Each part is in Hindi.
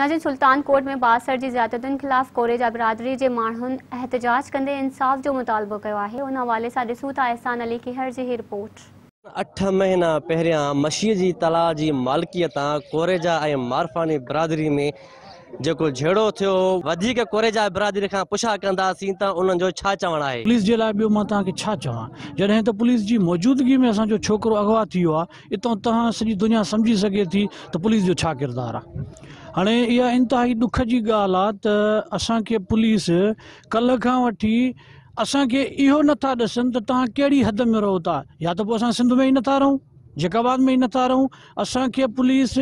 नाजिन सुल्तान कोर्ट में बासर जी ज़्यादतुनि ख़िलाफ़ कोरे कोरेजा बिरादरी के माण्हुनि एहतजाज कदे इंसाफ़ जो मुतालबो किया है उन हवाले से ॾिसूं था अहसान अली खिहर जी रिपोर्ट अठ महीना पहिरियां मशीह की तला की मालिकियत कोरेजा ऐं मारफानी बिरादरी में जेको झेड़ो थियो कोरेजा बिरादरी खां पुछा कंदासीं त उन्हनि जो छा पुलिस जे लाइ ॿियो मां तव्हांखे छा पुलिस की मौजूदगी में असो छोकरो अगवा थी वियो आहे दुनिया समझी सघे थी त पुलिस जो किरदार किरदारु आहे हाणे इहा दुख की गाल ॻाल्हि पुलिस कल का वी असें इहो नथा ॾिसनि त तव्हां हद में रहो था या तो पोइ सिंध में ही ना रहूं पुलिस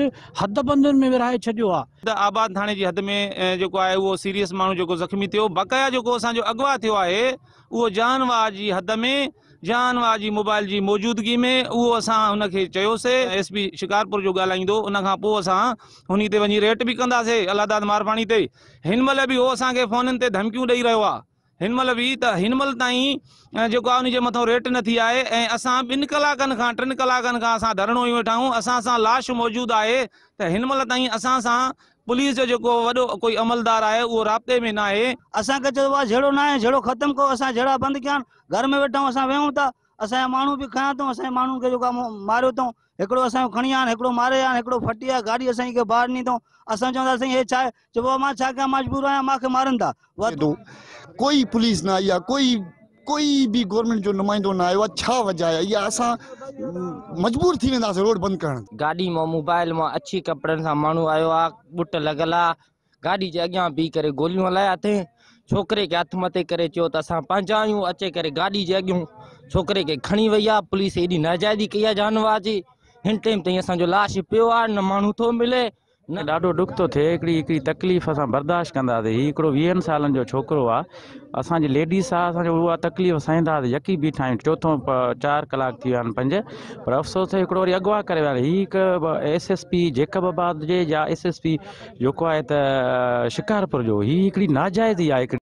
बाद में विरहाए छॾियो आहे त आबादाणे जी सीरियस माण्हू ज़ख़्मी थियो बक़ाया जेको असांजो अॻु थियो आहे उहो जान वा जी हद में जानवा जी मोबाइल जी मौजूदगी में उहो असां हुनखे चयोसीं एस पी शिकारपुर जो ॻाल्हाईंदो हुन खां पोइ असां हुन ते वञी रेट बि कंदासीं अलाहदा ते हिन महिल बि उहो असांखे फोननि ते धमकियूं ॾेई रहियो आहे हिनमहिल बि त हिनमहिल ताईं जेको आहे उनजे मथां रेट नथी आहे ऐं असां ॿिनि कलाकनि खां टिनि कलाकनि खां असां धरणो ई वेठा आहियूं असां सां लाश मौजूदु आहे त हिनमहिल ताईं असां सां पुलिस जो जेको वॾो कोई अमलदार आहे उहो राब्ते में न आहे असांखे चयो आहे जहिड़ो न आहे जहिड़ो ख़तमु कयो असां जहिड़ा बंदि कया घर में वेठा आहियूं असां वेहूं था अस मू भी खयां तो अस मूल के जेको मारियो एक अस खी खणी आया मारे आहिनि हिकिड़ो फटी आ गाड़ी असांखे के बाहर असां चवंदासीं हे छा आहे चइबो मजबूर आया मूंखे मारनि था कोई पुलिस ना आई कोई कोई भी गवर्नमेंट जो नुमाइंदो ना आया आहे वजह है या अस मजबूर थी वेंदासीं रोड बंद कर गाड़ी में मोबाइल में अच्छी कपिड़नि से मू आयो बुट लगल लॻल आहे गाॾी जे बीह कर गोलियों हलया अथई છોકરી કે આત્મહત્યા કરે ચોતસા પાંજા આયુ અચે કરે ગાડી જે અગ્યું છોકરી કે ખણી વયા પોલીસ એદી નાજાયદી કિયા જાનવાજી હં ટાઈમ તૈ આસા જો લાશ પ્યોર ન માણો થો મિલે ડાડો દુખતો થે એકડી એકડી તકલીફ આસા બરદશ કંદા સે હી એકડો 20 સાલનો છોકરો આ આસા લેડીસ આ આસા ઓ તકલીફ સૈંદા યકી બીઠાઈ ચોથો 4 કલાક થિયા પંજ પર અફસોસ હી એકડો અગવા કરે વાલે હી એક એસએસપી જેકબ અબાદ જે યા એસએસપી જોકો આ તે શિકારપુર જો હી એકડી નાજાયદી આ એક